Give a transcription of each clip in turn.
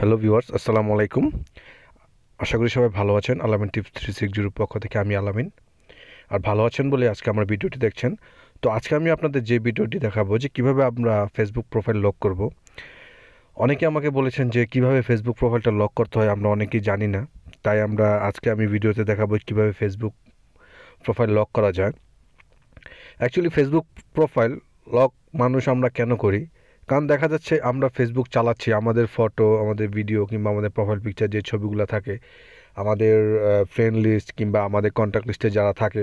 Hello viewers আসসালামু আলাইকুম আশা করি সবাই ভালো আছেন আলামিন টিপস থ্রি সিক্স জিরোর পক্ষ থেকে আমি আলামিন আর ভালো আছেন বলে আজকে আমার ভিডিওটি দেখছেন তো আজকে আমি আপনাদের যে ভিডিওটি দেখাবো যে কিভাবে আমরা ফেসবুক প্রোফাইল লক করব। অনেকে আমাকে বলেছেন যে কিভাবে ফেসবুক প্রোফাইলটা লক করতে হয় আমরা অনেকেই জানি না তাই আমরা আজকে আমি ভিডিওতে দেখাবো কিভাবে ফেসবুক প্রোফাইল লক করা যায় অ্যাকচুয়ালি ফেসবুক প্রোফাইল লক মানুষ আমরা কেন করি কারণ দেখা যাচ্ছে আমরা ফেসবুক চালাচ্ছি আমাদের ফটো আমাদের ভিডিও কিংবা আমাদের প্রোফাইল পিকচার যে ছবিগুলো থাকে আমাদের ফ্রেন্ড লিস্ট কিংবা আমাদের কন্ট্যাক্ট লিস্টে যারা থাকে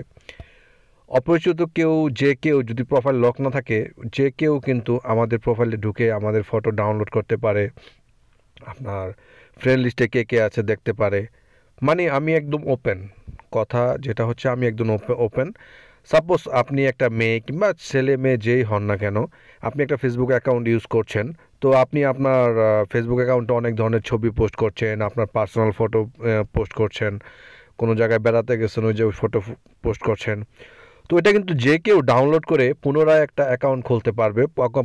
অপরিচিত কেউ যে কেউ যদি প্রোফাইল লক না থাকে যে কেউ কিন্তু আমাদের প্রোফাইলে ঢুকে আমাদের ফটো ডাউনলোড করতে পারে আপনার ফ্রেন্ড লিস্টে কে কে আছে দেখতে পারে মানে আমি একদম ওপেন কথা যেটা হচ্ছে আমি একদম ওপেন সাপোজ আপনি একটা মেয়ে কিংবা ছেলে মেয়ে যেই হন না কেন আপনি একটা ফেসবুক অ্যাকাউন্ট ইউজ করছেন তো আপনি আপনার ফেসবুক অ্যাকাউন্টে অনেক ধরনের ছবি পোস্ট করছেন আপনার পার্সোনাল ফটো পোস্ট করছেন কোনো জায়গায় বেড়াতে গেছেন ওই যে ফটো পোস্ট করছেন তো এটা কিন্তু যে কেউ ডাউনলোড করে পুনরায় একটা অ্যাকাউন্ট খুলতে পারবে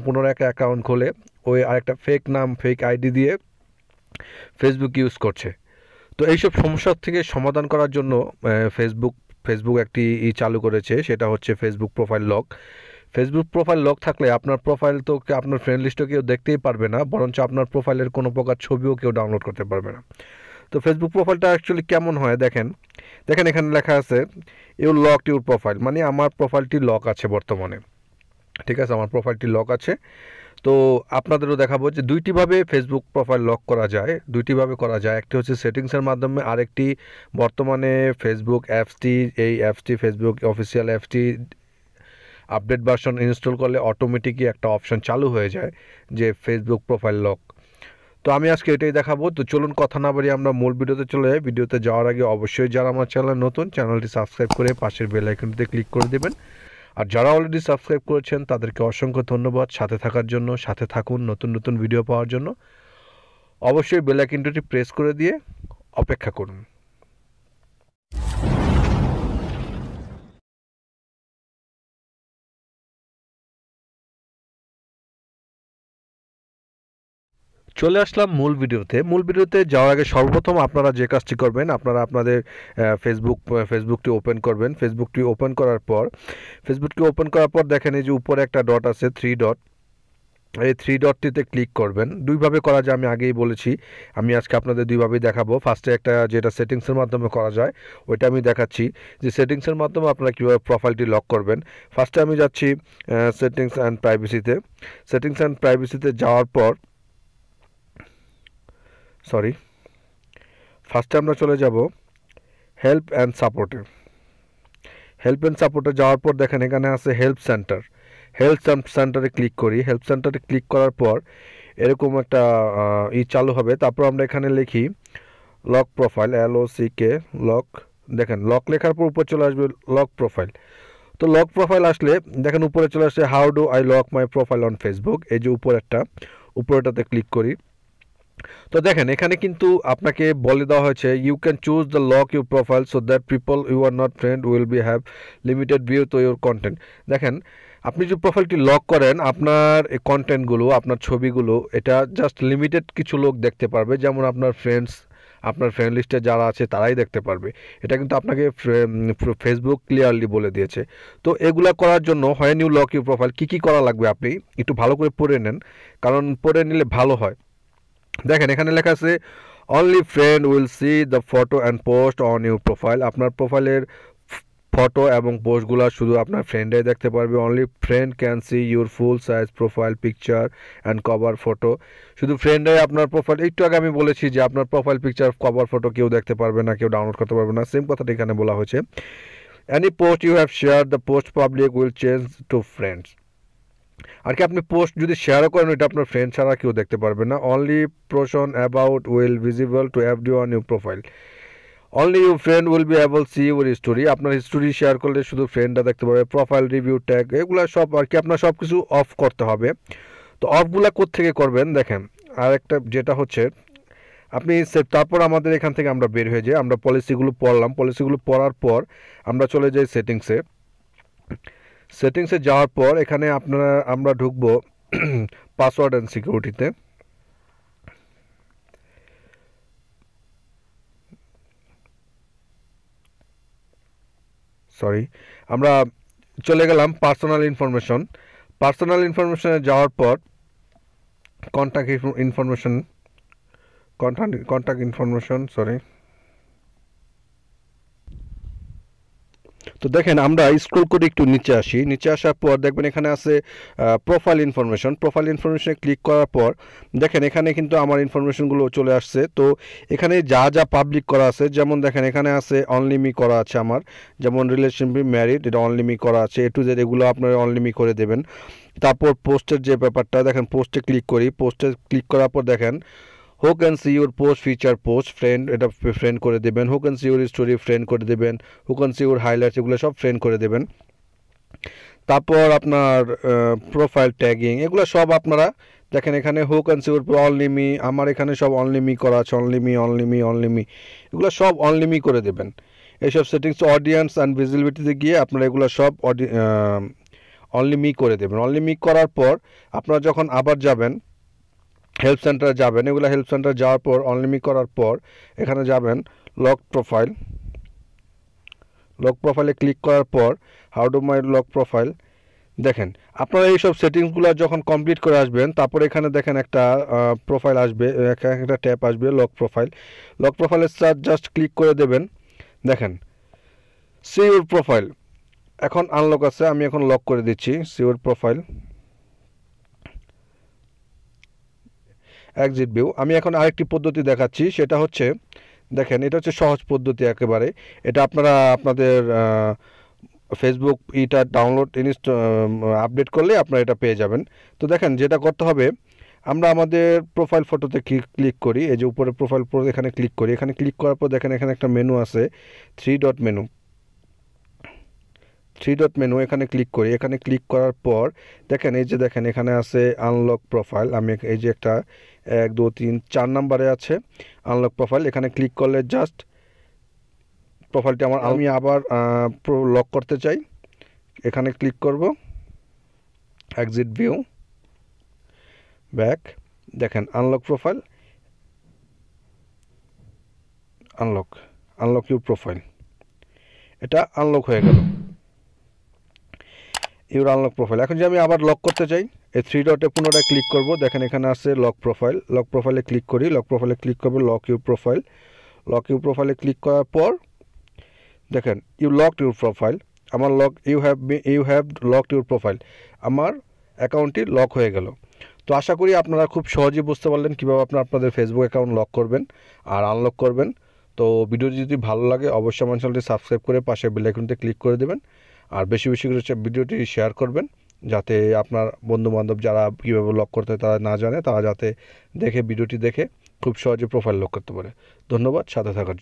পুনরায় একটা অ্যাকাউন্ট খুলে ওই আরেকটা ফেক নাম ফেক আইডি দিয়ে ফেসবুক ইউজ করছে তো এইসব সমস্যার থেকে সমাধান করার জন্য ফেসবুক ফেসবুক একটি ই চালু করেছে সেটা হচ্ছে Facebook profile lock Facebook profile lock থাকলে আপনার প্রোফাইল তো আপনার ফ্রেন্ড লিস্টও কেউ দেখতেই পারবে না বরঞ্চ আপনার প্রোফাইলের কোনো প্রকার ছবিও কেউ ডাউনলোড করতে পারবে না তো ফেসবুক প্রোফাইলটা অ্যাকচুয়ালি কেমন হয় দেখেন দেখেন এখানে লেখা আছে ইউ লক ইউর প্রোফাইল মানে আমার প্রোফাইলটি লক আছে বর্তমানে ঠিক আছে আমার প্রোফাইলটি লক আছে তো আপনাদেরও দেখাবো যে দুইটিভাবে ফেসবুক প্রোফাইল লক করা যায় দুইটিভাবে করা যায় একটি হচ্ছে সেটিংসের মাধ্যমে আরেকটি বর্তমানে ফেসবুক অ্যাপসটি এই অ্যাপসটি ফেসবুক অফিসিয়াল অ্যাপসটি আপডেট ভার্সন ইনস্টল করলে অটোমেটিকই একটা অপশন চালু হয়ে যায় যে ফেসবুক প্রোফাইল লক তো আমি আজকে এটাই দেখাবো তো চলুন কথা না বাড়িয়ে আমরা মূল ভিডিওতে চলে যাই ভিডিওতে যাওয়ার আগে অবশ্যই যারা আমার চ্যানেল নতুন চ্যানেলটি সাবস্ক্রাইব করে পাশের বেল আইকনটিতে ক্লিক করে দেবেন আর যারা অলরেডি সাবস্ক্রাইব করেছেন তাদেরকে অসংখ্য ধন্যবাদ সাথে থাকার জন্য সাথে থাকুন নতুন নতুন ভিডিও পাওয়ার জন্য অবশ্যই বেলাইকিনটি প্রেস করে দিয়ে অপেক্ষা করুন চলে আসলাম মূল ভিডিওতে মূল ভিডিওতে যাওয়ার আগে সর্বপ্রথম আপনারা যে কাজটি করবেন আপনারা আপনাদের ফেসবুক ফেসবুকটি ওপেন করবেন ফেসবুকটি ওপেন করার পর ফেসবুকটি ওপেন করার পর দেখেন এই যে উপরে একটা ডট আছে থ্রি ডট এই থ্রি ডটটিতে ক্লিক করবেন দুইভাবে করা যায় আমি আগেই বলেছি আমি আজকে আপনাদের দুইভাবেই দেখাবো ফার্স্টে একটা যেটা সেটিংসের মাধ্যমে করা যায় ওইটা আমি দেখাচ্ছি যে সেটিংসের মাধ্যমে আপনারা কীভাবে প্রোফাইলটি লক করবেন ফার্স্টে আমি যাচ্ছি সেটিংস অ্যান্ড প্রাইভেসিতে সেটিংস অ্যান্ড প্রাইভেসিতে যাওয়ার পর সরি ফার্স্টে আমরা চলে যাব হেল্প অ্যান্ড সাপোর্টে হেল্প অ্যান্ড সাপোর্টে যাওয়ার পর দেখেন এখানে আছে হেল্প সেন্টার হেলথ সেন্টারে ক্লিক করি হেলথ সেন্টারে ক্লিক করার পর এরকম একটা ই চালু হবে তারপর আমরা এখানে লিখি lock profile L O C K lock দেখেন লক লেখার পর উপর চলে আসবে লক প্রোফাইল তো লক প্রোফাইল আসলে দেখেন উপরে চলে আসে how do I lock my profile on Facebook এই যে উপর একটা উপরেটাতে ক্লিক করি তো দেখেন এখানে কিন্তু আপনাকে বলে দেওয়া হয়েছে you can choose the lock your profile so that people you are not friend will be have limited view to your content দেখেন আপনি যে প্রোফাইলটি লক করেন আপনার এই কন্টেন্টগুলো আপনার ছবিগুলো এটা জাস্ট লিমিটেড কিছু লোক দেখতে পারবে যেমন আপনার ফ্রেন্ডস আপনার ফ্রেন্ড লিস্টে যারা আছে তারাই দেখতে পারবে এটা কিন্তু আপনাকে ফেসবুক ক্লিয়ারলি বলে দিয়েছে তো এগুলা করার জন্য হয় নিউ লক ইউ প্রোফাইল কী কী করা লাগবে আপনি একটু ভালো করে পড়ে নেন কারণ পড়ে নিলে ভালো হয় দেখেন এখানে লেখা আছে only friend will see the photo and post on your profile আপনার প্রোফাইলের ফটো এবং পোস্টগুলো শুধু আপনার ফ্রেন্ডে দেখতে পারবে only friend can see your full size profile picture and cover photo শুধু ফ্রেন্ডে আপনার প্রোফাইল একটু আগে আমি বলেছি যে আপনার প্রোফাইল পিকচার কভার ফটো কেউ দেখতে পারবে না কেউ ডাউনলোড করতে পারবে না সেম কথাটা এখানে বলা হয়েছে any post you have share the post public will change to friends আর কি আপনি পোস্ট যদি শেয়ারও করেন ওইটা আপনার ফ্রেন্ড ছাড়া কেউ দেখতে পারবে না only person about will visible to have D on you profile only you friend will be able see your story আপনার হিস্টোরি শেয়ার করলে শুধু ফ্রেন্ডরা দেখতে পারবে প্রোফাইল রিভিউ ট্যাগ এগুলো সব আর কি আপনার সব কিছু অফ করতে হবে তো অফগুলো কোত্থেকে করবেন দেখেন আর একটা যেটা হচ্ছে আপনি তারপর আমাদের এখান থেকে আমরা বের হয়ে যাই আমরা পলিসিগুলো পড়লাম পলিসিগুলো পড়ার পর আমরা চলে যাই সেটিংসে সেটিংসে যাওয়ার পর এখানে আপনারা আমরা ঢুকবো পাসওয়ার্ড অ্যান্ড সিকিউরিটিতে সরি আমরা চলে গেলাম পার্সোনাল ইনফরমেশন পার্সোনাল ইনফরমেশনে যাওয়ার পর contact information contact information sorry তো দেখেন আমরা স্ক্রোল করে একটু নিচে আসি নিচে আসার পর দেখবেন এখানে আছে প্রোফাইল ইনফরমেশন প্রোফাইল ইনফরমেশনে ক্লিক করার পর দেখেন এখানে কিন্তু আমার ইনফরমেশনগুলো চলে আসছে তো এখানে যা যা পাবলিক করা আছে যেমন দেখেন এখানে আছে অনলিমি করা আছে আমার যেমন রিলেশনশিপ ম্যারিড এটা অনলিমি করা আছে এ টু জেড এগুলো আপনারা অনলিমি করে দেবেন তারপর পোস্টের যে ব্যাপারটা দেখেন পোস্টে ক্লিক করি পোস্টে ক্লিক করার পর দেখেন who can see your post future post friend এটা ফ্রেন্ড করে দেবেন who can see your story friend করে দেবেন who can see your highlights এগুলো সব ফ্রেন্ড করে দেবেন তারপর আপনার প্রোফাইল ট্যাগিং এগুলো সব আপনারা দেখেন এখানে হো ক্যান সিউর অনলিমি আমার এখানে সব অনলিমি করা আছে অনলিমি অনলিমি অনলিমি এগুলো সব অনলিমি করে দেবেন এইসব সেটিংস অডিয়েন্স অ্যান্ড ভিজিবিলিটিতে গিয়ে আপনারা এগুলো সব অনলিমি করে দেবেন অনলিমি করার পর আপনারা যখন আবার যাবেন হেল্প সেন্টারে যাবেন এগুলো হেল্প সেন্টারে যাওয়ার পর অনলিমিট করার পর এখানে যাবেন লক প্রোফাইল লক প্রোফাইলে ক্লিক করার পর how do my lock profile দেখেন আপনারা এইসব সেটিংসগুলো যখন কমপ্লিট করে আসবেন তারপর এখানে দেখেন একটা প্রোফাইল আসবে একটা ট্যাপ আসবে লক প্রোফাইল লক প্রোফাইলে জাস্ট ক্লিক করে দেবেন দেখেন সিওর প্রোফাইল এখন আনলক আছে আমি এখন লক করে দিচ্ছি সিওর প্রোফাইল এক্সিট ভিউ আমি এখন আরেকটি পদ্ধতি দেখাচ্ছি সেটা হচ্ছে দেখেন এটা হচ্ছে সহজ পদ্ধতি একেবারে এটা আপনারা আপনাদের ফেসবুক ইটা ডাউনলোড ইনস্ট আপডেট করলে আপনারা এটা পেয়ে যাবেন তো দেখেন যেটা করতে হবে আমরা আমাদের প্রোফাইল ফটোতে ক্লিক করি এই যে উপরে প্রোফাইল ফটো এখানে ক্লিক করি এখানে ক্লিক করার পর দেখেন এখানে একটা মেনু আছে three dot menu three dot menu এখানে ক্লিক করি এখানে ক্লিক করার পর দেখেন এই যে দেখেন এখানে আছে আনলক প্রোফাইল আমি এই যে একটা এক দু তিন চার নাম্বারে আছে আনলক প্রোফাইল এখানে ক্লিক করলে জাস্ট প্রোফাইলটি আমার আমি আবার লক করতে চাই এখানে ক্লিক করব এক্সিট ভিউ ব্যাক দেখেন unlock profile unlock unlock your profile এটা আনলক হয়ে গেল ইউর আনলক প্রোফাইল এখন যে আমি আবার লক করতে চাই এই থ্রি ডটে পুনরায় ক্লিক করব দেখেন এখানে আছে লক প্রোফাইল লক প্রোফাইলে ক্লিক করি লক প্রোফাইলে ক্লিক করবো lock you profile lock you প্রোফাইলে ক্লিক করার পর দেখেন ইউ লক ইউর প্রোফাইল আমার lock you have you have lock your profile আমার অ্যাকাউন্টটি লক হয়ে গেল তো আশা করি আপনারা খুব সহজেই বুঝতে পারলেন কীভাবে আপনারা আপনাদের ফেসবুক অ্যাকাউন্ট লক করবেন আর আনলক করবেন তো ভিডিওটি যদি ভালো লাগে অবশ্যই আমার চ্যানেলটি সাবস্ক্রাইব করে পাশে বেলাইকনতে ক্লিক করে দেবেন আর বেশি বেশি করে ভিডিওটি শেয়ার করবেন যাতে আপনার বন্ধুবান্ধব যারা কীভাবে লক করতে তারা না জানে তারা যাতে দেখে ভিডিওটি দেখে খুব সহজে প্রোফাইল লক করতে পারে ধন্যবাদ সাথে থাকার জন্য